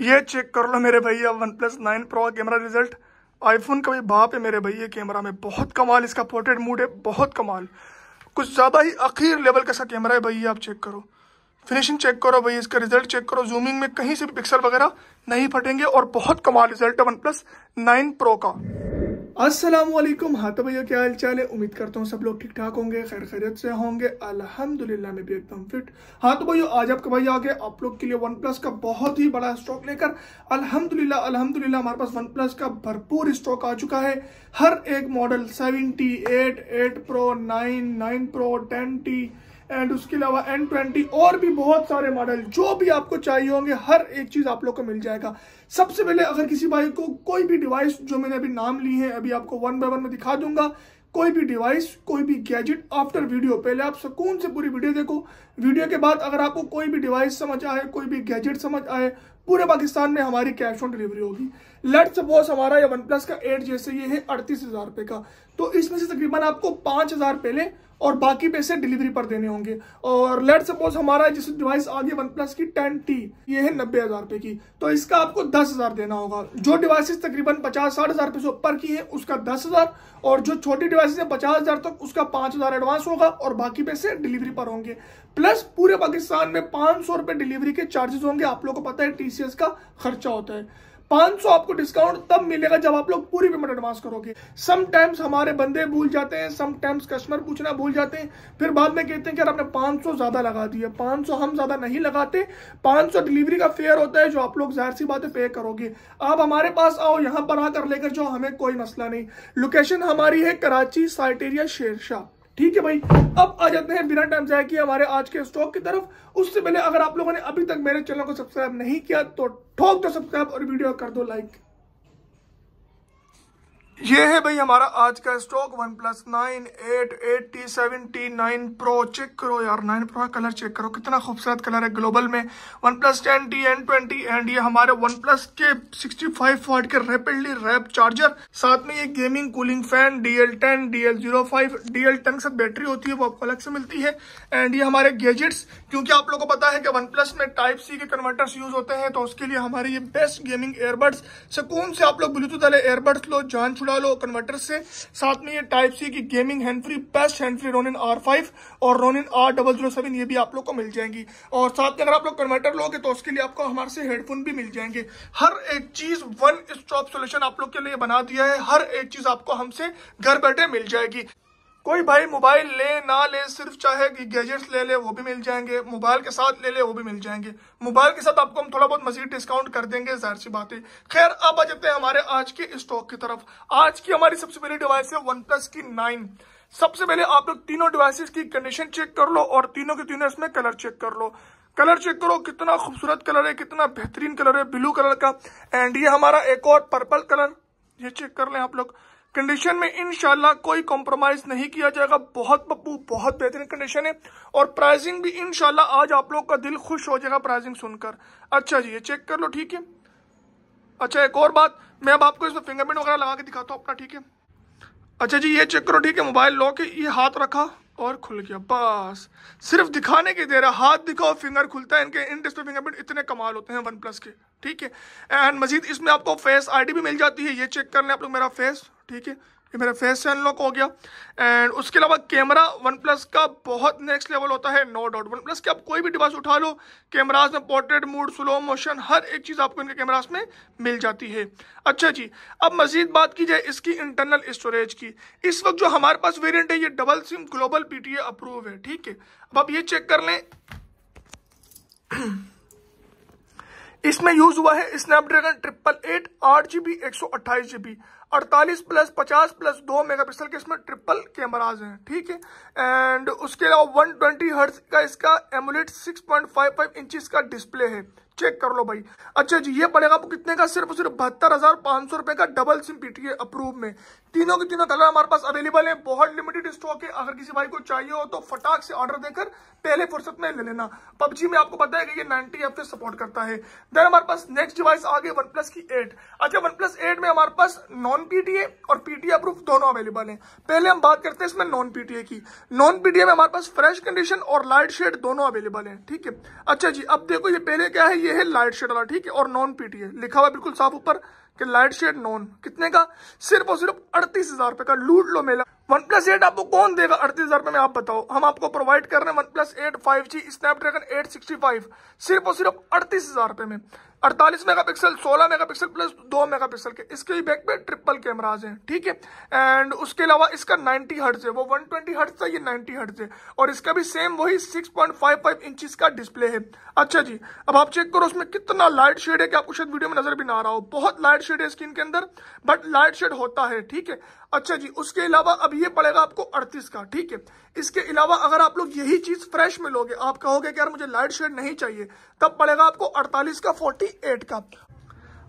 ये चेक कर लो मेरे भैया वन प्लस नाइन प्रो का कैमरा रिजल्ट आईफोन का भी बाप है मेरे भैया कैमरा में बहुत कमाल इसका पोर्ट्रेट मूड है बहुत कमाल कुछ ज़्यादा ही अखीर लेवल का सा कैमरा है भैया आप चेक करो फिनिशिंग चेक करो भैया इसका रिजल्ट चेक करो जूमिंग में कहीं से भी पिक्सल वगैरह नहीं फटेंगे और बहुत कमाल रिजल्ट है वन प्लस नाइन प्रो का अस्सलाम वालेकुम हाँ तो भैया क्या हाल चाल है उम्मीद करता हूँ सब लोग ठीक ठाक होंगे खैर खैरियत से होंगे अल्हम्दुलिल्लाह मैं भी एकदम फिट हाँ तो भैया आज आपका भैया आ गए आप लोग के लिए वन प्लस का बहुत ही बड़ा स्टॉक लेकर अल्हम्दुलिल्लाह अल्हम्दुलिल्लाह हमारे पास वन प्लस का भरपूर स्टॉक आ चुका है हर एक model seventy eight eight pro nine nine pro ten T and उसके अलावा एन ट्वेंटी और भी बहुत सारे मॉडल जो भी आपको चाहिए होंगे हर एक चीज़ आप लोग को मिल जाएगा सबसे पहले अगर किसी भाई को कोई भी डिवाइस जो मैंने अभी नाम ली है अभी आपको वन बाय वन में दिखा दूंगा कोई भी डिवाइस कोई भी गैजेट आफ्टर वीडियो पहले आप सुकून से पूरी वीडियो देखो वीडियो के बाद अगर आपको कोई भी डिवाइस समझ आए कोई भी गैजेट समझ आए पूरे पाकिस्तान में हमारी कैश ऑन डिलीवरी होगी लेट सपोज हमारा ये वन प्लस का एट जैसे ये है अड़तीस हज़ार रुपये का तो इसमें से तकरीबन आपको पाँच हज़ार पहले और बाकी पैसे डिलीवरी पर देने होंगे और लेट सपोज हमारा जिस डिवाइस आ वन प्लस की टेन टी ये है नब्बे हज़ार रुपये की तो इसका आपको दस हज़ार देना होगा जो डिवाइसेस तकरीबन पचास साठ हज़ार रुपये से ऊपर की है उसका दस हज़ार और जो छोटी डिवाइसेस है पचास हज़ार तक तो उसका पाँच हज़ार एडवांस होगा और बाकी पैसे डिलीवरी पर होंगे प्लस पूरे पाकिस्तान में पाँच सौ रुपये डिलीवरी के चार्जेस होंगे आप लोग को पता है टी का खर्चा होता है सौ आपको डिस्काउंट तब मिलेगा जब आप लोग पूरी पेमेंट एडवांस करोगे समटाइम्स हमारे बंदे भूल जाते हैं समटाइम्स कस्टमर पूछना भूल जाते हैं फिर बाद में कहते हैं कि यार आपने सौ ज़्यादा लगा दिया सौ हम ज़्यादा नहीं लगाते सौ डिलीवरी का फेयर होता है जो आप लोग जाहिर सी बात है पे करोगे आप हमारे पास आओ यहाँ पर आकर लेकर जाओ हमें कोई मसला नहीं लोकेशन हमारी है कराची साइटेरिया शेरशाह ठीक है भाई अब आ जाते हैं बिना टाइम जाए कि हमारे आज के स्टॉक की तरफ उससे पहले अगर आप लोगों ने अभी तक मेरे चैनल को सब्सक्राइब नहीं किया तो ठोक तो सब्सक्राइब और वीडियो कर दो लाइक ये है भाई हमारा आज का stock OnePlus nine eight eight T seven T nine pro check करो यार नाइन प्रो का कलर चेक करो कितना खूबसूरत कलर है ग्लोबल में OnePlus ten T N twenty and ये हमारे वन प्लस के सिक्सटी फाइव वाट के रेपिडली रैप चार्जर साथ में ये gaming cooling fan D L ten D L zero five D L ten से बैटरी होती है वो आपको अलग से मिलती है एंड ये हमारे गेजेट्स क्योंकि आप लोगों को पता है कि वन प्लस में टाइप सी के कन्वर्टर्स यूज होते हैं तो उसके लिए हमारे ये बेस्ट गेमिंग एयरबड्स सुकून से आप लोग ब्लूटूथ वाले एयरबड्स लो जान डालो कन्वर्टर से साथ में ये टाइप सी की gaming hand free best hand free Ronin R five और Ronin R double zero seven ये भी आप लोग को मिल जाएंगी और साथ में अगर आप लोग कन्वर्टर लोगे तो उसके लिए आपको हमारे से हेडफोन भी मिल जाएंगे हर एक चीज वन स्टॉप सोल्यूशन आप लोग के लिए बना दिया है हर एक चीज आपको हमसे घर बैठे मिल जाएगी कोई भाई मोबाइल ले ना ले सिर्फ चाहे कि गैजेट्स ले ले वो भी मिल जाएंगे मोबाइल के साथ ले ले वो भी मिल जाएंगे मोबाइल के साथ आपको हम थोड़ा बहुत मजीद डिस्काउंट कर देंगे जाहिर सी बात है खैर अब आ जाते हैं हमारे आज के स्टॉक की तरफ आज की हमारी सबसे पहली डिवाइस है वन प्लस की नाइन सबसे पहले आप लोग तीनों डिवाइसेस की कंडीशन चेक कर लो और तीनों के तीनों इसमें कलर चेक कर लो कलर चेक करो कितना खूबसूरत कलर है कितना बेहतरीन कलर है ब्लू कलर का एंड ये हमारा एक और पर्पल कलर ये चेक कर लें आप लोग कंडीशन में इनशाला कोई कॉम्प्रोमाइज नहीं किया जाएगा बहुत पप्पू बहुत बेहतरीन कंडीशन है और प्राइसिंग भी इनशाला आज आप लोग का दिल खुश हो जाएगा प्राइसिंग सुनकर अच्छा जी ये चेक कर लो ठीक है अच्छा एक और बात मैं अब आपको इसमें फिंगरप्रिंट वगैरह लगा के दिखाता हूँ अपना ठीक है अच्छा जी ये चेक करो ठीक है मोबाइल लॉक है ये हाथ रखा और खुल गया बस सिर्फ दिखाने के दे रहा हाथ दिखाओ फिंगर खुलता है इनके इन डिस्प्ले फिंगरप्रिंट इतने कमाल होते हैं वन प्लस के ठीक है एंड मजीद इसमें आपको फेस आईडी भी मिल जाती है ये चेक कर लें आप लोग मेरा फेस ठीक है ये मेरा फेस अनलॉक हो गया एंड उसके अलावा कैमरा वन प्लस का बहुत नेक्स्ट लेवल होता है नो डाउट वन प्लस के आप कोई भी डिवाइस उठा लो कैमराज में पोर्ट्रेट मूड स्लो मोशन हर एक चीज़ आपको इनके कैमराज में मिल जाती है अच्छा जी अब मजीद बात की जाए इसकी इंटरनल स्टोरेज की इस वक्त जो हमारे पास वेरियंट है ये double SIM global P approve है ठीक है अब आप ये चेक कर लें इसमें यूज हुआ है स्नैपड्रैगन ट्रिपल एट आठ जी बी एक सौ अट्ठाईस जी बी अड़तालीस प्लस पचास प्लस दो मेगापिक्सल के इसमें ट्रिपल कैमराज हैं ठीक है एंड उसके अलावा वन ट्वेंटी का इसका AMOLED six point five five inches का डिस्प्ले है चेक कर लो भाई अच्छा जी ये पड़ेगा आपको कितने का सिर्फ सिर्फ बहत्तर हजार पांच सौ रुपए का डबल सिम पीटीए अप्रूव में तीनों के तीनों कलर हमारे पास अवेलेबल है बहुत लिमिटेड स्टॉक है अगर किसी भाई को चाहिए हो तो फटाक से ऑर्डर देकर पहले फुर्सत में ले लेना पबजी में आपको पता है कि ये 90 एफ सपोर्ट करता है देन हमारे पास नेक्स्ट डिवाइस आ गई वन प्लस की एट अच्छा वन प्लस एट में हमारे पास नॉन पीटीए और पीटीए अप्रूव दोनों अवेलेबल है पहले हम बात करते हैं इसमें नॉन पीटीए की नॉन पीटीए में हमारे पास फ्रेश कंडीशन और लाइट शेड दोनों अवेलेबल है ठीक है अच्छा जी अब देखो ये पहले क्या है ये है लाइट शेड वाला ठीक है और नॉन पीटीए लिखा हुआ बिल्कुल साफ ऊपर कि लाइट शेड नॉन कितने का सिर्फ और सिर्फ अड़तीस हजार रुपए का लूट लो मेला वन प्लस एट आपको कौन देगा अड़तीस हजार रुपए में आप बताओ हम आपको प्रोवाइड कर रहे हैं OnePlus eight five G Snapdragon eight sixty five सिर्फ और सिर्फ अड़तीस हजार रुपए में अड़तालीस मेगा पिक्सल सोलह मेगा पिक्सल प्लस दो मेगा पिक्सल के इसके ही बैक पे ट्रिपल कैमराज हैं ठीक है एंड उसके अलावा इसका 90 हर्ट्ज है वो 120 ट्वेंटी हर्ट्स था ये 90 हर्ट्ज है और इसका भी सेम वही 6.55 इंचेस का डिस्प्ले है अच्छा जी अब आप चेक करो उसमें कितना लाइट शेड है कि आपको शायद वीडियो में नजर भी ना आ रहा हो बहुत लाइट शेड है स्किन के अंदर बट लाइट शेड होता है ठीक है अच्छा जी उसके अलावा अब ये पड़ेगा आपको अड़तीस का ठीक है इसके अलावा अगर आप लोग यही चीज फ्रेश में लोगे आप कहोगे कि यार मुझे लाइट शेड नहीं चाहिए तब पड़ेगा आपको अड़तालीस का फोर्टी एट का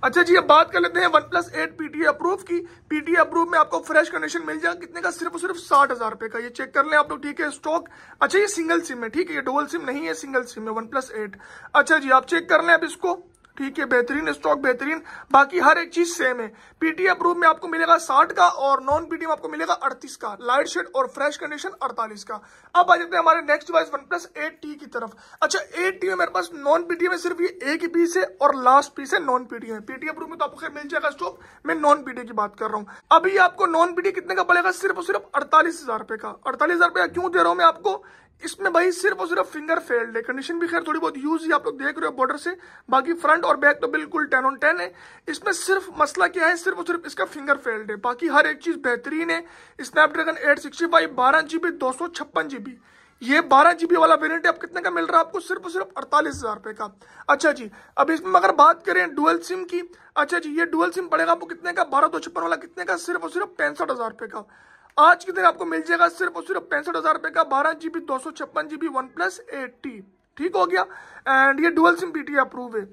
अच्छा जी अब बात कर लेते हैं OnePlus eight PTA approve की पीटीए अप्रूव में आपको फ्रेश कंडीशन मिल जाएगा कितने का सिर्फ सिर्फ साठ हजार रुपए का ये चेक कर लें आप लोग ठीक है स्टॉक अच्छा ये सिंगल सिम है ठीक है ये डबल सिम नहीं है सिंगल सिम है वन प्लस एट अच्छा जी आप चेक कर लें अब इसको ठीक है बेहतरीन स्टॉक बेहतरीन बाकी हर एक चीज सेम है पीटी अप्रूव में आपको मिलेगा साठ का और नॉन पीटी में आपको मिलेगा अड़तीस का लाइट शेड और फ्रेश कंडीशन अड़तालीस का अब आ जाते हैं हमारे next device OnePlus eight की तरफ अच्छा एट टी में मेरे पास नॉन पीटी में सिर्फ ये एक ही पीस है और लास्ट पीस है नॉन पीटी में पीटी अप्रूव में तो आपको खैर मिल जाएगा स्टॉक मैं नॉन पीटी की बात कर रहा हूँ अभी आपको नॉन पीटी कितने का पड़ेगा सिर्फ और सिर्फ अड़तालीस हजार रुपए का अड़तालीस हजार रुपया क्यों दे रहा हूँ मैं आपको इसमें भाई सिर्फ और सिर्फ फिंगर फेल्ड है कंडीशन भी खैर थोड़ी बहुत यूज ही आप लोग देख रहे हो बॉर्डर से बाकी फ्रंट और बैक तो बिल्कुल टेन ऑन टेन है इसमें सिर्फ मसला क्या है सिर्फ और सिर्फ इसका फिंगर फेल्ड है बाकी हर एक चीज़ बेहतरीन है स्नैपड्रैगन एट सिक्सटी फाइव बारह जी बी दो सौ छप्पन जी बी ये बारह जीबी वाला वेरिएंट आप कितने का मिल रहा है आपको सिर्फ और सिर्फ अड़तालीस हज़ार रुपये का अच्छा जी अब इसमें अगर बात करें डुअल सिम की अच्छा जी ये डुअल सिम पड़ेगा आपको कितने का बारह दो छप्पन वाला कितने का सिर्फ और सिर्फ पैंसठ हज़ार रुपये का आज के दिन आपको मिल जाएगा सिर्फ और सिर्फ पैंसठ हजार रुपए का बारह जीबी दो सौ छप्पन जीबी वन प्लस एट्टी ठीक हो गया एंड ये डुअल सिम पीटी अप्रूव है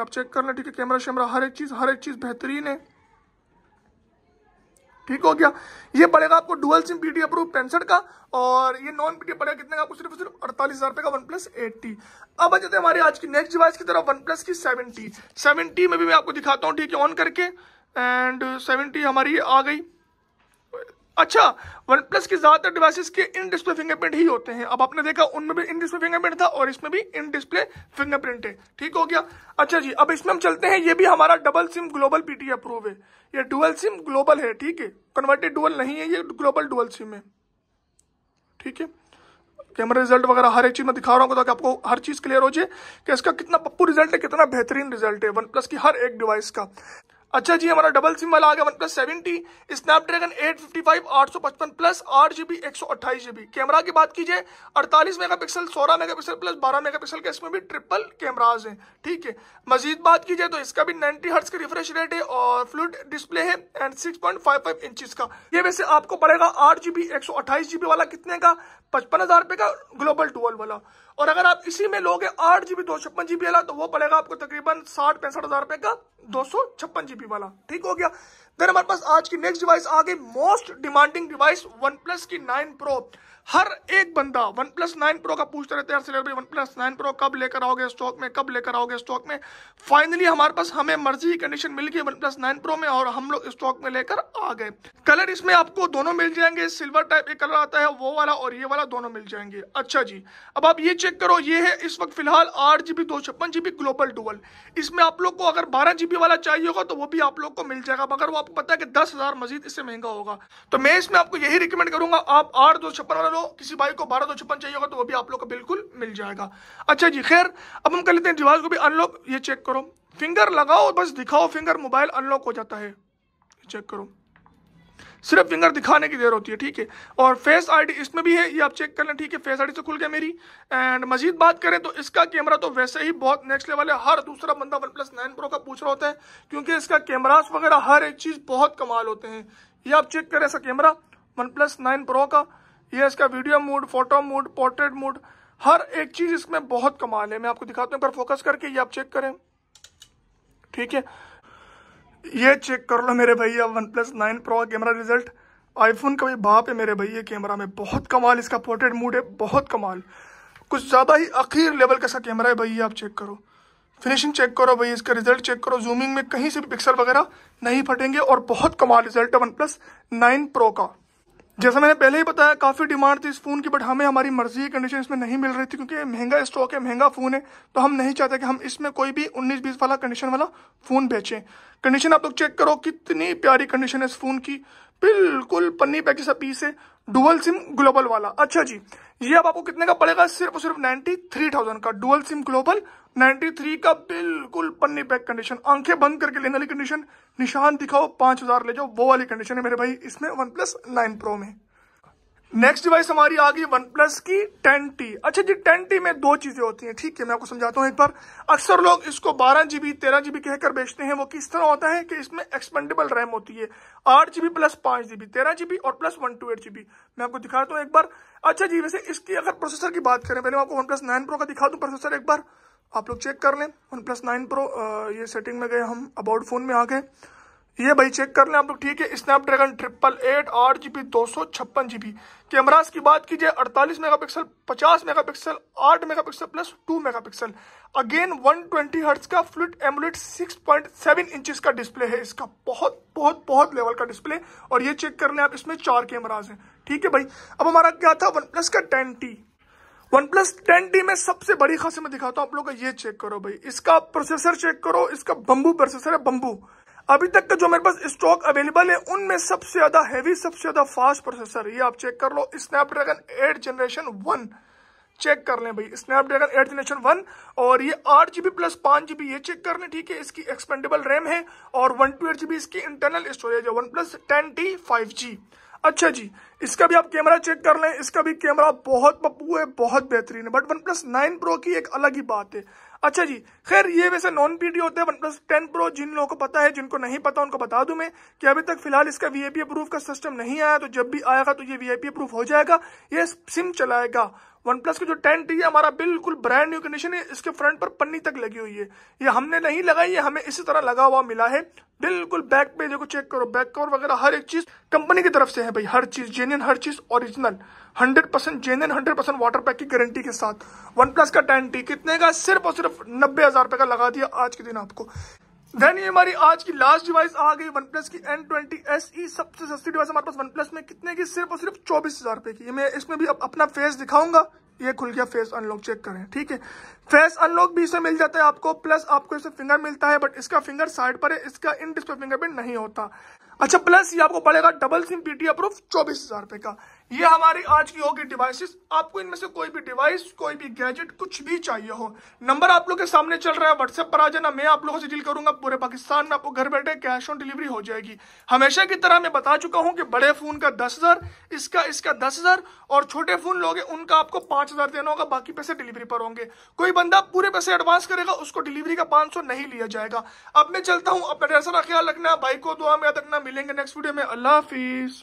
आप चेक कर लें ठीक है कैमरा शैमरा हर एक चीज हर एक चीज बेहतरीन है ठीक हो गया ये पड़ेगा आपको डुअल सिम पीटी अप्रूव पैंसठ का और ये नॉन पीटी पड़ेगा कितने का आपको सिर्फ सिर्फ अड़तालीस हजार रुपए का वन प्लस एट्टी अब आ जाते हमारे आज की नेक्स्ट डिवाइस की तरफ वन प्लस की सेवेंटी सेवेंटी में भी मैं आपको दिखाता हूँ ठीक है ऑन करके एंड सेवेंटी हमारी आ गई अच्छा वन प्लस के ज़्यादातर डिवाइसेस के इन डिस्प्ले फिंगरप्रिंट ही होते हैं अब आपने देखा उनमें भी इन डिस्प्ले फिंगरप्रिंट था और इसमें भी इन डिस्प्ले फिंगरप्रिंट है ठीक हो गया अच्छा जी अब इसमें हम चलते हैं ये भी हमारा double SIM global PT approve है ये डुअल सिम ग्लोबल है ठीक है कन्वर्टेड डुअल नहीं है ये ग्लोबल डुअल सिम है ठीक है कैमरा रिजल्ट वगैरह हर एक चीज़ में दिखा रहा हूँ ताकि आपको हर चीज़ क्लियर हो जाए कि इसका कितना पप्पू रिजल्ट है कितना बेहतरीन रिजल्ट है वन प्लस की हर एक डिवाइस का अच्छा जी हमारा डबल सिम वाला आ गया OnePlus seventy Snapdragon eight fifty five आठ सौ पचपन प्लस आठ जी बी एक सौ अट्ठाईस जी बी कैमरा की बात कीजिए अड़तालीस मेगा पिक्सल सोलह मेगा पिक्सल प्लस बारह मेगा पिक्सल के इसमें भी ट्रिपल कैमराज हैं ठीक है मजीद बात कीजिए तो इसका भी नाइनटी हर्ट्स का रिफ्रेश रेट है और फ्लूड डिस्प्ले है and six point five five inch का ये वैसे आपको पड़ेगा आठ जी बी एक सौ अट्ठाईस जी बी वाला कितने का पचपन हजार रुपये का ग्लोबल टूअल वाला और अगर आप इसी में लोगे आठ जीबी दो छप्पन जीबी वाला तो वो पड़ेगा आपको तकरीबन साठ पैंसठ हजार रुपए का दो सौ छप्पन जीबी वाला ठीक हो गया देन हमारे पास आज की नेक्स्ट डिवाइस आ गई most demanding device OnePlus की नाइन प्रो हर एक बंदा वन प्लस नाइन प्रो का पूछते रहते हैं भाई वन प्लस नाइन प्रो कब लेकर आओगे स्टॉक में कब लेकर आओगे स्टॉक में फाइनली हमारे पास हमें मर्जी की कंडीशन मिल गई वन प्लस नाइन प्रो में और हम लोग स्टॉक में लेकर आ गए कलर इसमें आपको दोनों मिल जाएंगे सिल्वर टाइप एक कलर आता है वो वाला और ये वाला दोनों मिल जाएंगे अच्छा जी अब आप ये चेक करो ये है इस वक्त फिलहाल आठ जीबी दो छप्पन जीबी ग्लोबल डुअल इसमें आप लोग को अगर बारह जीबी वाला चाहिए होगा तो वो भी आप लोग को मिल जाएगा मगर वो आपको पता है कि दस हजार मजीद इससे महंगा होगा तो मैं इसमें आपको यही रिकमेंड करूंगा आप आठ दो छप्पन वाला लो किसी भाई को बारह दो छप्पन चाहिए होगा तो वो भी आप लोग को बिल्कुल मिल जाएगा अच्छा जी खैर अब हम कर लेते हैं डिवाइस को भी अनलॉक ये चेक करो फिंगर लगाओ बस दिखाओ फिंगर मोबाइल अनलॉक हो जाता है चेक करो सिर्फ विंगर दिखाने की देर होती है ठीक है और फेस आईडी इसमें भी है ये आप चेक कर लें ठीक है फेस आईडी से खुल गया मेरी एंड मजीद बात करें तो इसका कैमरा तो वैसे ही बहुत नेक्स्ट लेवल है हर दूसरा बंदा वन प्लस नाइन प्रो का पूछ रहा होता है क्योंकि इसका कैमराज वगैरह हर एक चीज़ बहुत कमाल होते हैं ये आप चेक करें ऐसा camera OnePlus nine pro का ये इसका video mode photo mode portrait mode हर एक चीज़ इसमें बहुत कमाल है मैं आपको दिखाता हूँ पर फोकस करके ये आप चेक करें ठीक है ये चेक कर लो मेरे भैया वन प्लस नाइन प्रो का कैमरा रिजल्ट आईफोन का भी भाप है मेरे भैया कैमरा में बहुत कमाल इसका पोर्ट्रेट मूड है बहुत कमाल कुछ ज़्यादा ही अखीर लेवल का सा कैमरा है भैया आप चेक करो फिनिशिंग चेक करो भैया इसका रिजल्ट चेक करो जूमिंग में कहीं से भी पिक्सल वगैरह नहीं फटेंगे और बहुत कमाल रिजल्ट है वन प्लस नाइन प्रो का जैसा मैंने पहले ही बताया काफ़ी डिमांड थी इस फ़ोन की बट हमें हमारी मर्जी की कंडीशन इसमें नहीं मिल रही थी क्योंकि महंगा स्टॉक है महंगा फ़ोन है तो हम नहीं चाहते कि हम इसमें कोई भी 19 बीस वाला कंडीशन वाला फ़ोन बेचें कंडीशन आप लोग तो चेक करो कितनी प्यारी कंडीशन है इस फ़ोन की बिल्कुल पन्नी पैक जैसा पीस है डुअल सिम ग्लोबल वाला अच्छा जी ये अब आप आपको कितने का पड़ेगा सिर्फ और सिर्फ नाइन्टी थ्री थाउजेंड का डुअल सिम ग्लोबल 93 का बिल्कुल पन्नी पैक कंडीशन आंखें बंद करके लेने वाली कंडीशन निशान दिखाओ पांच हजार ले जाओ वो वाली कंडीशन है मेरे भाई इसमें वन प्लस नाइन प्रो में नेक्स्ट डिवाइस हमारी आ गई वन प्लस की टेन टी अच्छा जी टेन टी में दो चीजें होती हैं ठीक है मैं आपको समझाता हूँ एक बार अक्सर लोग इसको बारह जीबी तेरह जीबी कहकर बेचते हैं वो किस तरह होता है कि इसमें एक्सपेंडेबल रैम होती है आठ जीबी प्लस पांच जीबी तेरह जीबी और plus one two eight GB मैं आपको दिखाता हूँ एक बार अच्छा जी वैसे इसकी अगर प्रोसेसर की बात करें पहले मैं आपको वन प्लस नाइन प्रो का दिखा दू प्रोसेसर एक बार आप लोग चेक कर लें वन प्लस नाइन प्रो ये सेटिंग में गए हम अबाउट फ़ोन में आ गए ये भाई चेक कर लें आप लोग ठीक है स्नैपड्रैगन ट्रिपल एट आठ जी बी दो सौ छप्पन जी बी कैमराज की बात कीजिए अड़तालीस मेगा पिक्सल पचास मेगा पिक्सल आठ mega pixel plus two mega pixel again one twenty hertz का fluid AMOLED six point seven inches का डिस्प्ले है इसका बहुत बहुत बहुत लेवल का डिस्प्ले और ये चेक कर लें आप इसमें चार कैमराज हैं ठीक है भाई अब हमारा क्या था वन प्लस का ten T OnePlus ten T में सबसे बड़ी खासी मैं दिखाता हूं आप लोग का ये चेक करो भाई इसका प्रोसेसर चेक करो इसका बंबू प्रोसेसर है बंबू अभी तक का जो मेरे पास स्टॉक अवेलेबल है उनमें सबसे ज्यादा हैवी सबसे ज्यादा फास्ट प्रोसेसर ये आप चेक कर लो Snapdragon eight generation one check कर लें भाई स्नैपड्रैगन एट जनरेशन वन और ये आठ जीबी प्लस पांच जीबी ये चेक कर लें ठीक है इसकी एक्सपेंडेबल रैम है और वन टू एट जीबी इसकी इंटरनल स्टोरेज है OnePlus ten T five G अच्छा जी इसका भी आप कैमरा चेक कर लें इसका भी कैमरा बहुत पप्पू है बहुत बेहतरीन है but OnePlus nine pro की एक अलग ही बात है अच्छा जी खैर ये वैसे नॉन पीडी होते हैं वन प्लस टेन प्रो जिन लोगों को पता है जिनको नहीं पता उनको बता दूं मैं कि अभी तक फिलहाल इसका वीआईपी अप्रूव का सिस्टम नहीं आया तो जब भी आएगा तो ये वीआईपी अप्रूव हो जाएगा ये सिम चलाएगा वन प्लस का जो टेंट है हमारा बिल्कुल ब्रांड न्यू कंडीशन है इसके फ्रंट पर पन्नी तक लगी हुई है ये हमने नहीं लगाई है हमें इसी तरह लगा हुआ मिला है बिल्कुल बैक पे देखो चेक करो बैक कवर वगैरह हर एक चीज कंपनी की तरफ से है भाई हर चीज जेन्यन हर चीज original hundred percent genuine hundred percent water pack की गारंटी के साथ वन प्लस का टेन कितने का सिर्फ और सिर्फ नब्बे हजार रुपए का लगा दिया आज के दिन आपको देन ये हमारी आज की लास्ट डिवाइस आ गई वन प्लस की एन ट्वेंटी एस ई सबसे सस्ती डिवाइस हमारे पास वन प्लस में कितने की सिर्फ और सिर्फ चौबीस हजार रुपए की मैं इसमें भी अप, अपना फेस दिखाऊंगा ये खुल गया फेस अनलॉक चेक करें ठीक है फेस अनलॉक भी इसमें मिल जाता है आपको प्लस आपको इसमें फिंगर मिलता है बट इसका फिंगर साइड पर है इसका इन डिस्प्ले फिंगरप्रिंट नहीं होता अच्छा प्लस ये आपको पड़ेगा डबल सिम पीटी अप्रूव चौबीस हजार रुपए का ये हमारी आज की होगी डिवाइसेस आपको इनमें से कोई भी डिवाइस कोई भी गैजेट कुछ भी चाहिए हो नंबर आप लोग के सामने चल रहा है व्हाट्सएप पर आ जाना मैं आप लोगों से डील करूंगा पूरे पाकिस्तान में आपको घर बैठे कैश ऑन डिलीवरी हो जाएगी हमेशा की तरह मैं बता चुका हूं कि बड़े फोन का दस हजार इसका इसका दस हजार और छोटे फोन लोगे उनका आपको पांच हजार देना होगा बाकी पैसे डिलीवरी पर होंगे कोई बंदा पूरे पैसे एडवांस करेगा उसको डिलीवरी का पांच नहीं लिया जाएगा अब मैं चलता हूँ अपना ख्याल रखना भाई को दुआ में याद रखना मिलेंगे नेक्स्ट वीडियो में अल्लाह हाफिज़